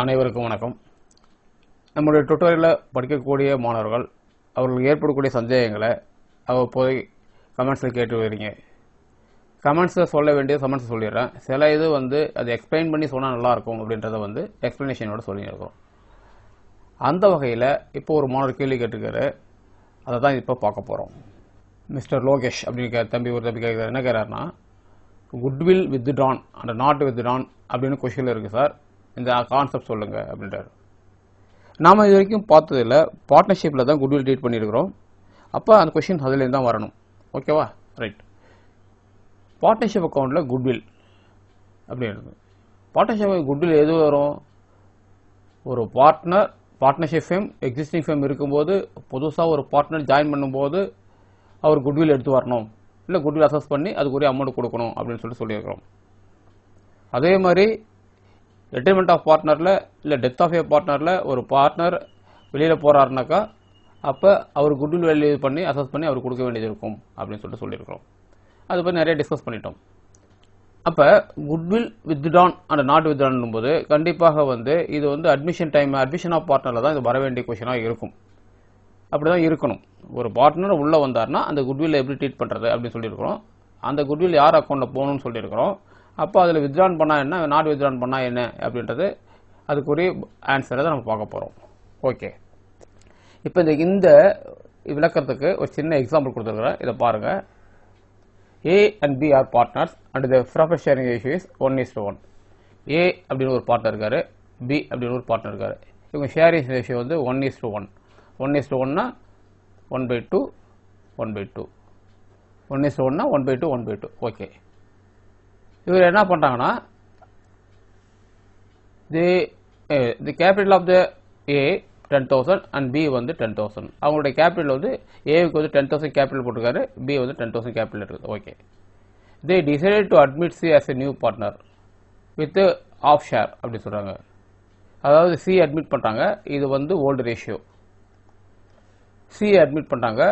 அனைவருக்கும் வணக்கம் நம்முடைய ட்விட்டரில் படிக்கக்கூடிய மாணவர்கள் அவர்கள் ஏற்படக்கூடிய சந்தேகங்களை போய் கமெண்ட்ஸில் கேட்டு வரீங்க கமெண்ட்ஸை சொல்ல வேண்டிய கமெண்ட்ஸ் சொல்லிடுறேன் சில இது வந்து அது எக்ஸ்பிளைன் பண்ணி சொன்னால் நல்லாயிருக்கும் அப்படின்றத வந்து எக்ஸ்ப்ளனேஷனோட சொல்லியிருக்கோம் அந்த வகையில் இப்போ ஒரு மாணவர் கேள்வி கேட்டிருக்காரு அதை தான் இப்போ பார்க்க போகிறோம் மிஸ்டர் லோகேஷ் அப்படின்னு தம்பி ஒரு தம்பி கேட்குறாரு என்ன கேட்குறாருன்னா goodwill withdrawn and not withdrawn அப்படின்னு கொஷினில் இருக்குது சார் இந்த கான்செப்ட் சொல்லுங்கள் அப்படின்றார் நாம் இது வரைக்கும் பார்த்ததில்ல பார்ட்னர்ஷிப்பில் தான் குட்வில் ட்ரீட் பண்ணியிருக்கிறோம் அப்போ அந்த கொஷின் அதுலேருந்து தான் வரணும் ஓகேவா ரைட் பார்ட்னர்ஷிப் அக்கௌண்ட்டில் குட்வில் அப்படின்றது பார்ட்னர்ஷிப் குட்வில் எது வரும் ஒரு partner partnership firm existing firm இருக்கும்போது புதுசாக ஒரு பார்ட்னர் ஜாயின் பண்ணும்போது அவர் குட்வில் எடுத்து வரணும் இல்லை குட்வில் அசஸ் பண்ணி அதுக்குரிய அமௌண்ட் கொடுக்கணும் அப்படின்னு சொல்லிட்டு சொல்லியிருக்கிறோம் அதே மாதிரி ரிட்டைர்மெண்ட் ஆஃப் பார்ட்னரில் இல்லை டெத் ஆஃப் ஏ பார்ட்னரில் ஒரு பார்ட்னர் வெளியில் போகிறாருனாக்கா அப்போ அவர் குட்வில் வேல்யூ பண்ணி அசஸ் பண்ணி அவர் கொடுக்க வேண்டியது இருக்கும் அப்படின்னு சொல்லிட்டு சொல்லியிருக்கிறோம் அது பற்றி நிறைய டிஸ்கஸ் பண்ணிட்டோம் அப்போ goodwill withdrawn and not withdrawn போது கண்டிப்பாக வந்து இது வந்து அட்மிஷன் டைம் அட்மிஷன் ஆஃப் பார்ட்னரில் தான் இது வர வேண்டிய கொஷினாக இருக்கும் அப்படி தான் இருக்கணும் ஒரு பார்ட்னர் உள்ளே வந்தார்னா அந்த குட்வில் எப்படி ட்ரீட் பண்ணுறது அப்படின்னு சொல்லியிருக்கிறோம் அந்த குட்வில் யார் அக்கௌண்ட்டில் போகணும்னு சொல்லியிருக்கிறோம் அப்போ அதில் வித்ரான் பண்ணால் என்ன நாட் வித்ரான் பண்ணால் என்ன அப்படின்றது அதுக்குரிய ஆன்சரை தான் நம்ம பார்க்க போகிறோம் ஓகே இப்போ இந்த இந்த விளக்கத்துக்கு ஒரு சின்ன எக்ஸாம்பிள் கொடுத்துருக்குறேன் இதை பாருங்கள் A and B are partners and the profit sharing is one is one A அப்படின்னு ஒரு பார்ட்னர் இருக்கார் பி அப்படின்னு ஒரு பார்ட்னர் இருக்கார் இவங்க ஷேரிங் ரேஷியோ வந்து one is one one is ஒன்னா one by two one by two one is ஒன்னா one by two one by two okay இவர் என்ன பண்ணுறாங்கன்னா the the capital of the A ten thousand and B வந்து ten thousand அவங்களுடைய capital வந்து ஏவுக்கு வந்து டென் தௌசண்ட் கேபிட்டல் போட்டிருக்காரு பி வந்து டென் தௌசண்ட் கேபிட்டல் இருக்குது okay they decided to admit C as a new partner with half share அப்படி சொல்கிறாங்க அதாவது சி அட்மிட் பண்ணுறாங்க இது வந்து ஓல்டு ரேஷியோ சி அட்மிட் பண்ணுறாங்க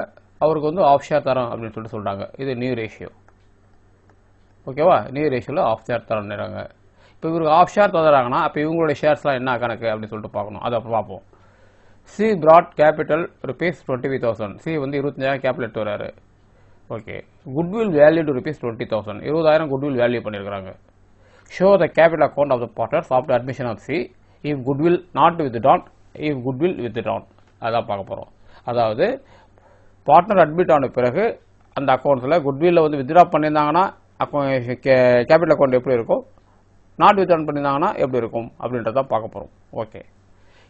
அவருக்கு வந்து ஆஃப் ஷேர் தரோம் அப்படின்னு சொல்லிட்டு சொல்கிறாங்க இது நியூ ரேஷியோ ஓகேவா நியூ ரேஷியோவில் ஆஃப் ஷேர் தரணுறாங்க இப்போ இவருக்கு ஆஃப் ஷேர் தராங்கன்னா அப்போ இவங்களுடைய ஷேர்ஸ்லாம் என்ன கணக்கு அப்படின்னு சொல்லிட்டு பார்க்கணும் அதை பார்ப்போம் C brought capital rupees twenty five thousand C வந்து இருபத்தஞ்சாயிரம் கேபிட்டல் எடுத்து வராரு okay goodwill valued rupees twenty thousand இருபதாயிரம் குட்வில் வேல்யூ பண்ணியிருக்காங்க show the capital account of the partners after admission of C if goodwill not withdrawn if goodwill withdrawn அதான் பார்க்க போகிறோம் அதாவது பார்ட்னர் அட்மிட் ஆன பிறகு அந்த அக்கௌண்ட்ஸில் குட்வில்லில் வந்து வித்ட்ரா பண்ணியிருந்தாங்கன்னா அப்போ கே கேபிட்டல் அக்கௌண்ட் எப்படி இருக்கும் நாட் வித் பண்ணியிருந்தாங்கன்னா எப்படி இருக்கும் அப்படின்றத பார்க்க போகிறோம் ஓகே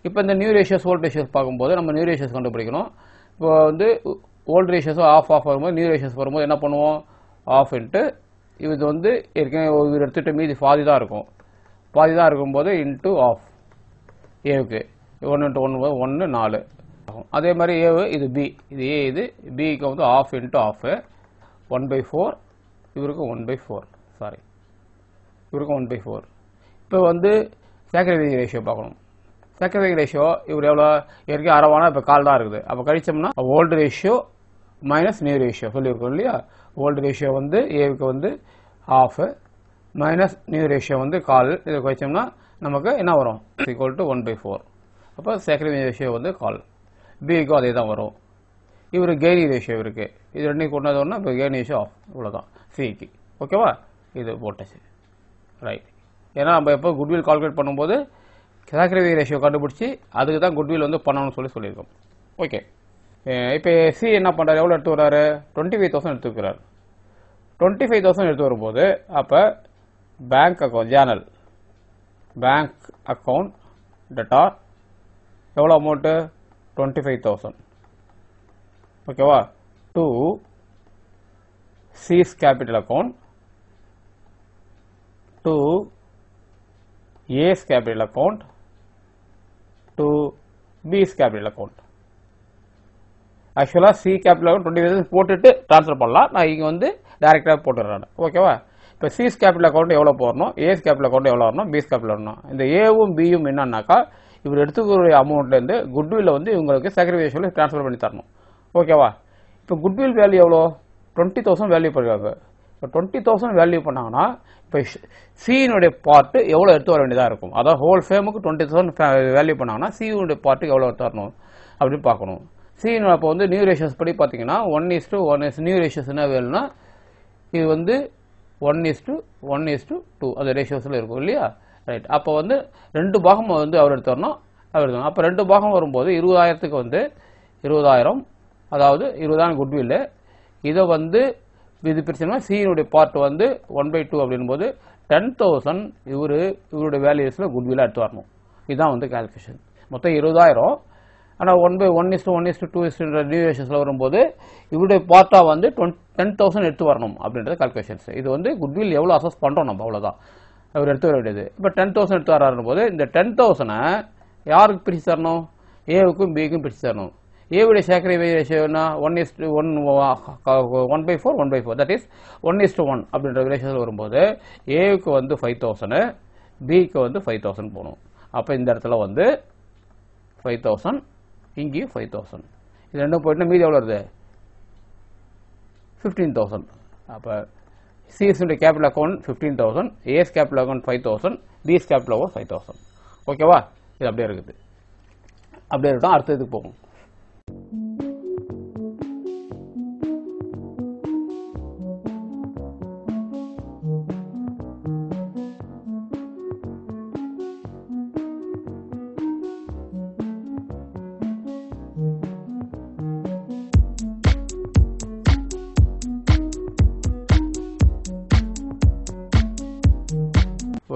இப்போ இந்த நியூ ரேஷியோஸ் ஓல்ட் ரேஷியோஸ் பார்க்கும்போது நம்ம நியூ ரேஷியோஸ் கண்டுபிடிக்கணும் இப்போ வந்து ஓல்ட் ரேஷியோஸோ ஆஃப் ஆஃப் வரும்போது நியூ ரேஷியோஸ் வரும்போது என்ன பண்ணுவோம் ஆஃப் இன்ட்டு இது வந்து ஏற்கனவே ஒரு எடுத்துகிட்ட மீதி பாதி தான் இருக்கும் பாதி தான் இருக்கும்போது இன்ட்டு ஆஃப் ஏவுக்கு ஒன்று இன்ட்டு ஒன்று ஒன்று நாலு ஆகும் அதே மாதிரி ஏவு இது பி இது ஏ இது பிக்கு வந்து half into half one by four இவருக்கு ஒன் பை ஃபோர் சாரி இவருக்கு ஒன் பை ஃபோர் இப்போ வந்து சேக்ரிஃபை ரேஷியோ பார்க்கணும் சேக்ரிஃபை ரேஷியோ இவர் எவ்வளோ இயற்கை அறவானா இப்போ கால் தான் இருக்குது அப்போ கழிச்சோம்னா old ratio minus new ratio சொல்லியிருக்கோம் இல்லையா ஓல்டு ரேஷியோ வந்து ஏவுக்கு வந்து ஹாஃபு மைனஸ் நியூ ரேஷியோ வந்து கால் இதை கழிச்சோம்னா நமக்கு என்ன வரும் equal to one by four அப்போ சேக்ரிஃபை ரேஷியோ வந்து கால் பிக்கும் அதே தான் வரும் இவர் கேனி ரேஷியோ இருக்குது இது ரெண்டையும் கொண்டாதோன்னா இப்போ கேனி ரேஷியோ ஆஃப் இவ்வளோ தான் சிக்கு ஓகேவா இது போட்டாச்சு ரைட் ஏன்னா நம்ம எப்போ குட்வில் கால்குலேட் பண்ணும்போது சாக்ரிஃபை ரேஷியோ கண்டுபிடிச்சி அதுக்கு தான் குட்வில் வந்து பண்ணணும்னு சொல்லி சொல்லியிருக்கோம் ஓகே இப்போ சி என்ன பண்ணுறாரு எவ்வளோ எடுத்து வர்றாரு டுவெண்ட்டி ஃபைவ் தௌசண்ட் எடுத்துக்கிறார் டுவெண்ட்டி ஃபைவ் தௌசண்ட் எடுத்து வரும்போது அப்போ bank account journal bank account டட்டா எவ்வளோ அமௌண்ட்டு டுவெண்ட்டி ஃபைவ் தௌசண்ட் ஓகேவா to C's capital account to A's capital account to B's capital account. ஆக்சுவலாக C capital account twenty thousand போட்டுட்டு transfer பண்ணலாம் நான் இங்கே வந்து டேரெக்டாக போட்டுடுறேன் ஓகேவா இப்போ சிஸ் கேபிட்டல் அக்கௌண்ட் எவ்வளோ போடணும் ஏஸ் கேபிட்டல் அக்கௌண்ட் எவ்வளோ வரணும் பிஸ் கேபிட்டல் வரணும் இந்த ஏவும் பியும் என்னன்னாக்கா இவர் எடுத்துக்கூடிய அமௌண்ட்லேருந்து குட்வில்ல வந்து இவங்களுக்கு சாக்ரிஃபிகேஷனில் ட்ரான்ஸ்ஃபர் பண்ணி தரணும் ஓகேவா இப்போ குட்வில் வேல்யூ எவ்வளோ டுவெண்ட்டி தௌசண்ட் வேல்யூ பண்ணுறாங்க இப்போ டுவெண்ட்டி தௌசண்ட் வேல்யூ பண்ணாங்கன்னா இப்போ சியினுடைய பார்ட்டு எவ்வளோ எடுத்து வர வேண்டியதாக இருக்கும் அதாவது ஹோல் ஃபேமுக்கு டுவெண்ட்டி தௌசண்ட் வேல்யூ பண்ணாங்கன்னா சியினுடைய பார்ட்டுக்கு எவ்வளோ எடுத்து வரணும் அப்படின்னு பார்க்கணும் சீன் அப்போ வந்து நியூ ரேஷியஸ் படி பார்த்தீங்கன்னா one is two one is new ratios என்ன வேணும்னா இது வந்து one is to one is to two அந்த ரேஷியோஸில் இருக்கும் இல்லையா ரைட் அப்போ வந்து ரெண்டு பாகம் வந்து அவர் எடுத்து வரணும் அவர் எடுத்து அப்போ ரெண்டு பாகம் வரும்போது இருபதாயிரத்துக்கு வந்து இருபதாயிரம் அதாவது இருபதாயிரம் குட்வில்லு இதை வந்து இது பிரச்சனை சியினுடைய பார்ட் வந்து ஒன் பை டூ அப்படின்போது டென் தௌசண்ட் இவர் இவருடைய வேல்யூஸில் குட்வில்லாக எடுத்து வரணும் இதுதான் வந்து கால்குலேஷன் மொத்தம் இருபதாயிரம் ஆனால் one by one is to one is to two இஸ்டுன்ற நியூ வரும்போது இவருடைய பார்ட்டாக வந்து டொன் டென் தௌசண்ட் எடுத்து வரணும் அப்படின்றது கால்குலேஷன்ஸ் இது வந்து குட்வில் எவ்வளோ அசஸ் பண்ணுறோம் நம்ம அவ்வளோதான் அவர் எடுத்து வர வேண்டியது இப்போ டென் தௌசண்ட் எடுத்து வர்றாருன்னு போது இந்த டென் தௌசண்டை யாருக்கு பிரித்து தரணும் ஏவுக்கும் பிக்கும் பிரித்து தரணும் ஏவுடைய சேக்கரை ரேஷியோனா one is one one by four one by four that is one is one அப்படின்ற ரிலேஷன் வரும்போது ஏவுக்கு வந்து ஃபைவ் தௌசண்ட் பிக்கு வந்து ஃபைவ் தௌசண்ட் போகணும் அப்போ இந்த இடத்துல வந்து ஃபைவ் தௌசண்ட் இங்கேயும் ஃபைவ் தௌசண்ட் இது ரெண்டும் போயிட்டுனா மீதி எவ்வளோ வருது ஃபிஃப்டீன் தௌசண்ட் அப்போ சிஎஸ்னுடைய capital account fifteen thousand A's capital account five thousand B's capital account five thousand ஓகேவா இது அப்படியே இருக்குது அப்படியே இருக்கட்டும் அடுத்த இதுக்கு போகும்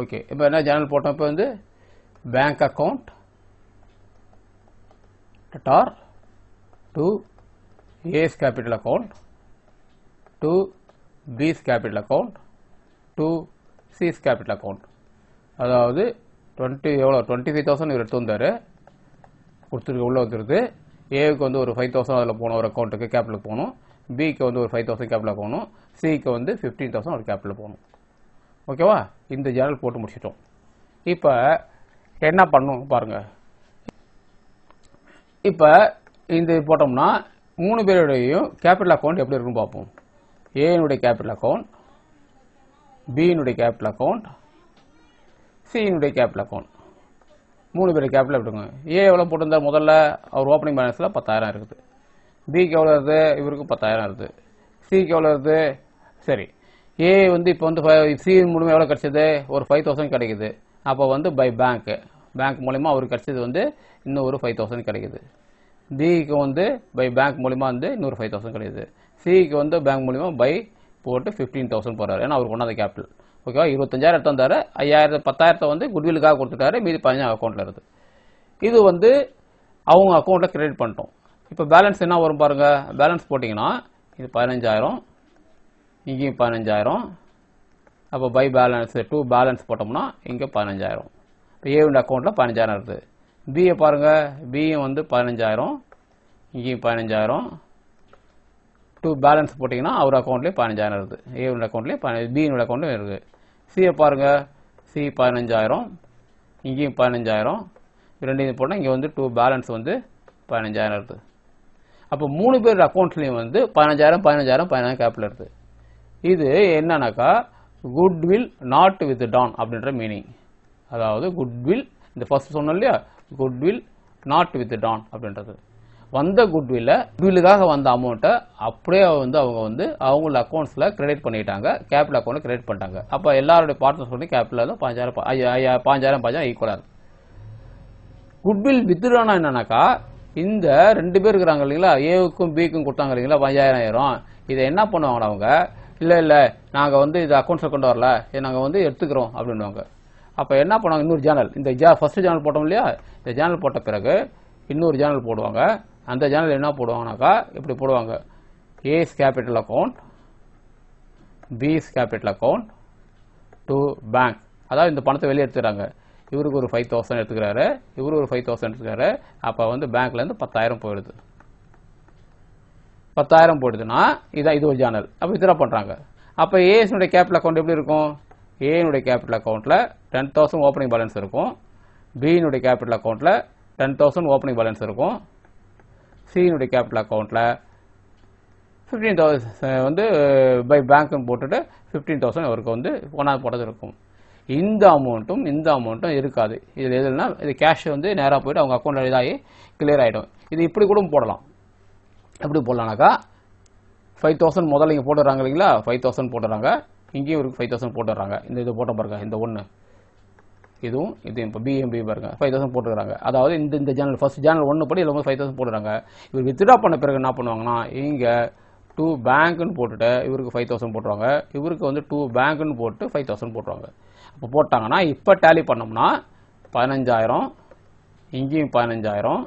ஓகே இப்போ என்ன ஜேனல் போட்டோம் இப்போ வந்து பேங்க் அக்கௌண்ட் டார் to A's capital account to B's capital account to C's capital account அதாவது டுவெண்ட்டி எவ்வளோ டுவெண்ட்டி ஃபைவ் தௌசண்ட் இவர் எடுத்து வந்தார் கொடுத்துருக்க உள்ளே வந்துடுது ஏவுக்கு வந்து ஒரு ஃபைவ் தௌசண்ட் அதில் போகணும் ஒரு அக்கௌண்ட்டுக்கு கேபிட்டல் போகணும் பிக்கு வந்து ஒரு ஃபைவ் தௌசண்ட் கேபிட்டலாக போகணும் சிக்கு வந்து ஃபிஃப்டீன் தௌசண்ட் ஒரு கேபிட்டல் போகணும் ஓகேவா இந்த ஜேர்னல் போட்டு முடிச்சிட்டோம் இப்போ என்ன பண்ணும் பாருங்கள் இப்போ இந்த போட்டோம்னா மூணு பேருடையும் கேபிட்டல் அக்கௌண்ட் எப்படி இருக்குன்னு பார்ப்போம் ஏனுடைய கேபிட்டல் அக்கௌண்ட் பியினுடைய கேபிட்டல் அக்கௌண்ட் சியினுடைய கேபிட்டல் அக்கௌண்ட் மூணு பேர் கேபிட்டல் எப்படிங்க ஏ எவ்வளோ போட்டிருந்தார் முதல்ல அவர் ஓப்பனிங் பேலன்ஸில் பத்தாயிரம் இருக்குது பிக்கு எவ்வளோ இருக்குது இவருக்கு பத்தாயிரம் இருக்குது சிக்கு எவ்வளோ இருக்குது சரி ஏ வந்து இப்போ வந்து சி மூலமாக எவ்வளோ கிடச்சிது ஒரு ஃபைவ் தௌசண்ட் கிடைக்குது அப்போ வந்து பை பேங்க்கு பேங்க் மூலிமா அவருக்கு கிடச்சது வந்து இன்னும் ஒரு ஃபைவ் தௌசண்ட் கிடைக்குது டிக்கு வந்து பை பேங்க் மூலிமா வந்து இன்னொரு ஃபைவ் தௌசண்ட் கிடைக்குது சிக்கு வந்து பேங்க் மூலிமா பை போட்டு ஃபிஃப்டீன் தௌசண்ட் போடுறாரு ஏன்னா அவர் கொண்டாந்த கேபிட்டல் ஓகேவா இருபத்தஞ்சாயிரம் எடுத்து வந்தார் ஐயாயிரத்து பத்தாயிரத்தை வந்து குட்வில்லுக்காக கொடுத்துட்டாரு மீதி பதினஞ்சாயிரம் அக்கௌண்ட்டில் இருக்குது இது வந்து அவங்க அக்கௌண்ட்டில் கிரெடிட் பண்ணிட்டோம் இப்போ பேலன்ஸ் என்ன வரும் பாருங்கள் பேலன்ஸ் போட்டிங்கன்னா இது பதினஞ்சாயிரம் இங்கேயும் பதினஞ்சாயிரம் அப்போ பை பேலன்ஸ் டூ பேலன்ஸ் போட்டோம்னா இங்கே பதினஞ்சாயிரம் இப்போ ஏவிட அக்கௌண்ட்டில் பதினஞ்சாயிரம் இருக்குது பிஏ பாருங்கள் பிஏ வந்து பதினஞ்சாயிரம் இங்கேயும் பதினஞ்சாயிரம் டூ பேலன்ஸ் போட்டிங்கன்னா அவர் அக்கௌண்ட்லேயும் பதினஞ்சாயிரம் இருக்குது ஏவிட அக்கௌண்ட்லேயே பதி பியினோட அக்கௌண்ட்லையும் இருக்குது சிஏ பாருங்கள் சி பதினஞ்சாயிரம் இங்கேயும் பதினஞ்சாயிரம் ரெண்டு போட்டால் இங்கே வந்து டூ பேலன்ஸ் வந்து பதினஞ்சாயிரம் இருக்குது அப்போ மூணு பேர் அக்கௌண்ட்ஸ்லேயும் வந்து பதினஞ்சாயிரம் பதினஞ்சாயிரம் பதினஞ்சாயிரம் கேப்பில் இருக்குது இது என்னன்னாக்கா வில் நாட் வித் டான் அப்படின்ற மீனிங் அதாவது வில் இந்த ஃபர்ஸ்ட் சொன்னோம் இல்லையா வில் நாட் வித் டான் அப்படின்றது வந்த குட்வில்ல குட்வில்லுக்காக வந்த அமௌண்ட்டை அப்படியே வந்து அவங்க வந்து அவங்க அக்கௌண்ட்ஸில் கிரெடிட் பண்ணிட்டாங்க கேபிட்டல் அக்கௌண்ட்டில் கிரெடிட் பண்ணிட்டாங்க அப்போ எல்லாருடைய பார்ட்னர்ஸ் வந்து கேபிட்டலும் பாஞ்சாயிரம் பாஞ்சாயிரம் பாஞ்சாயிரம் ஈக்குவலாக இருக்கும் குட்வில் வித்ட்ரானா என்னன்னாக்கா இந்த ரெண்டு பேர் இருக்கிறாங்க இல்லைங்களா ஏவுக்கும் பிக்கும் கொடுத்தாங்க இல்லைங்களா பஞ்சாயிரம் ஆயிரம் இதை என்ன பண்ணுவாங்க அவங்க இல்லை இல்லை நாங்கள் வந்து இது அக்கௌண்ட்ஸில் கொண்டு வரல நாங்கள் வந்து எடுத்துக்கிறோம் அப்படின்வாங்க அப்போ என்ன பண்ணுவாங்க இன்னொரு சேனல் இந்த ஜா ஃபஸ்ட்டு சேனல் போட்டோம் இல்லையா இந்த சேனல் போட்ட பிறகு இன்னொரு சேனல் போடுவாங்க அந்த சேனல் என்ன போடுவாங்கனாக்கா இப்படி போடுவாங்க A's capital account B's capital account to bank அதாவது இந்த பணத்தை வெளியே எடுத்துக்கிறாங்க இவருக்கு ஒரு ஃபைவ் தௌசண்ட் எடுத்துக்கிறாரு இவரு ஒரு ஃபைவ் தௌசண்ட் எடுத்துக்கிறாரு அப்போ வந்து பேங்க்லேருந்து பத்தாயிரம் போயிடுது பத்தாயிரம் போடுதுன்னா இதான் இது ஒரு ஜேனல் அப்போ இதெல்லாம் பண்ணுறாங்க அப்போ ஏஎஸ்னுடைய கேபிட்டல் அக்கௌண்ட் எப்படி இருக்கும் ஏனுடைய கேபிட்டல் அக்கௌண்ட்டில் டென் தௌசண்ட் ஓப்பனிங் பேலன்ஸ் இருக்கும் பியினுடைய கேபிட்டல் அக்கௌண்ட்டில் டென் தௌசண்ட் ஓப்பனிங் பேலன்ஸ் இருக்கும் சியினுடைய கேபிட்டல் அக்கௌண்ட்டில் ஃபிஃப்டீன் தௌசண்ட் வந்து பை பேங்க்குன்னு போட்டுட்டு ஃபிஃப்டீன் தௌசண்ட் அவருக்கு வந்து ஒன்றாவது போட்டது இருக்கும் இந்த அமௌண்ட்டும் இந்த அமௌண்ட்டும் இருக்காது இதில் எதுனா இது கேஷ் வந்து நேராக போய்ட்டு அவங்க அக்கௌண்ட்டில் இதாகி கிளியர் ஆகிடும் இது இப்படி கூட போடலாம் எப்படி போடலானாக்கா ஃபைவ் தௌசண்ட் முதல்ல இங்கே போட்டுறாங்க இல்லைங்களா ஃபைவ் தௌசண்ட் போட்டுறாங்க இங்கேயும் ஒரு ஃபைவ் தௌசண்ட் போட்டுறாங்க இந்த இது போட்ட பாருங்க இந்த ஒன்று இதுவும் இது இப்போ பிஎம்பி பாருங்க ஃபைவ் தௌசண்ட் போட்டுக்கிறாங்க அதாவது இந்த இந்த சேனல் ஃபஸ்ட் சேனல் ஒன்று படி வந்து ஃபைவ் தௌசண்ட் போட்டுறாங்க இவர் வித்ட்ரா பண்ண பிறகு என்ன பண்ணுவாங்கன்னா இங்கே டூ பேங்க்குன்னு போட்டுட்டு இவருக்கு ஃபைவ் தௌசண்ட் போட்டுருவாங்க இவருக்கு வந்து டூ பேங்க்குன்னு போட்டு ஃபைவ் தௌசண்ட் போட்டுருவாங்க அப்போ போட்டாங்கன்னா இப்போ டேலி பண்ணோம்னா பதினஞ்சாயிரம் இங்கேயும் பதினஞ்சாயிரம்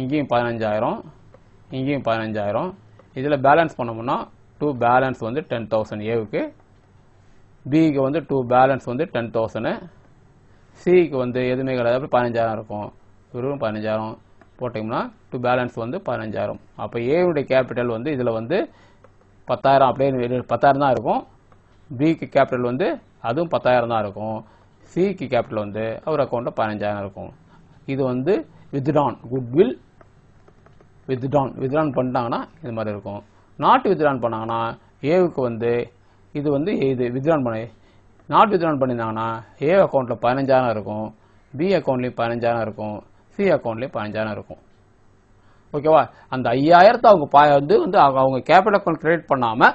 இங்கேயும் பதினஞ்சாயிரம் இங்கேயும் பதினஞ்சாயிரம் இதில் பேலன்ஸ் பண்ணோம்னா டூ பேலன்ஸ் வந்து டென் தௌசண்ட் ஏவுக்கு பிக்கு வந்து டூ பேலன்ஸ் வந்து டென் தௌசண்ட் சிக்கு வந்து எதுவுமே கிடையாது பதினஞ்சாயிரம் இருக்கும் வெறும் பதினஞ்சாயிரம் போட்டிங்கன்னா டூ பேலன்ஸ் வந்து பதினஞ்சாயிரம் அப்போ ஏவுடைய கேபிட்டல் வந்து இதில் வந்து பத்தாயிரம் அப்படியே பத்தாயிரம் தான் இருக்கும் பிக்கு கேபிட்டல் வந்து அதுவும் பத்தாயிரம் தான் இருக்கும் சிக்கு கேபிட்டல் வந்து அவர் அக்கௌண்ட்டில் பதினஞ்சாயிரம் இருக்கும் இது வந்து வித்ரான் குட்வில் வித்ட்ரான் வித்ட்ரான் பண்ணிட்டாங்கன்னா இது மாதிரி இருக்கும் நாட் வித்ட்ரான் பண்ணாங்கன்னா ஏவுக்கு வந்து இது வந்து இது வித்ட்ரான் பண்ணி நாட் வித்ட்ரான் பண்ணியிருந்தாங்கன்னா ஏ அக்கௌண்ட்டில் பதினஞ்சாயிரம் இருக்கும் பி அக்கௌண்ட்லேயும் பதினஞ்சாயிரம் இருக்கும் சி அக்கௌண்ட்லேயும் பதினஞ்சாயிரம் இருக்கும் ஓகேவா அந்த ஐயாயிரத்தை அவங்க பா வந்து வந்து அவங்க கேபிட்டல் அக்கௌண்ட் கிரியேட் பண்ணாமல்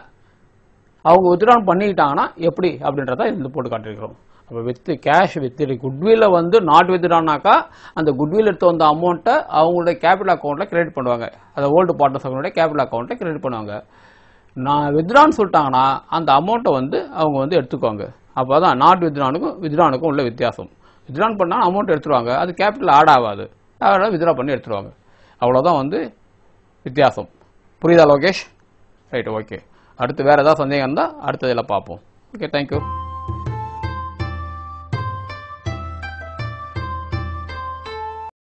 அவங்க வித்ட்ரான் பண்ணிக்கிட்டாங்கன்னா எப்படி அப்படின்றத இது போட்டு காட்டியிருக்கிறோம் அப்போ வித்து கேஷ் வித்து குட்வில்ல வந்து நாட் வித்துடானாக்கா அந்த குட்வில் எடுத்து வந்த அமௌண்ட்டை அவங்களுடைய கேபிட்டல் அக்கௌண்ட்டில் கிரெடிட் பண்ணுவாங்க அதை ஓல்டு பார்ட்னர்ஸ் அவங்களுடைய கேபிட்டல் அக்கௌண்ட்டில் கிரெடிட் பண்ணுவாங்க நான் வித்ரான்னு சொல்லிட்டாங்கன்னா அந்த அமௌண்ட்டை வந்து அவங்க வந்து எடுத்துக்கோங்க அப்போ தான் நாட் வித்ரானுக்கும் வித்ரானுக்கும் உள்ள வித்தியாசம் வித்ரான் பண்ணால் அமௌண்ட் எடுத்துருவாங்க அது கேபிட்டல் ஆட் ஆகாது அதனால் வித்ரா பண்ணி எடுத்துருவாங்க அவ்வளோதான் வந்து வித்தியாசம் புரியுதா லோகேஷ் ரைட் ஓகே அடுத்து வேறு ஏதாவது சந்தேகம் இருந்தால் அடுத்ததில் பார்ப்போம் ஓகே தேங்க்யூ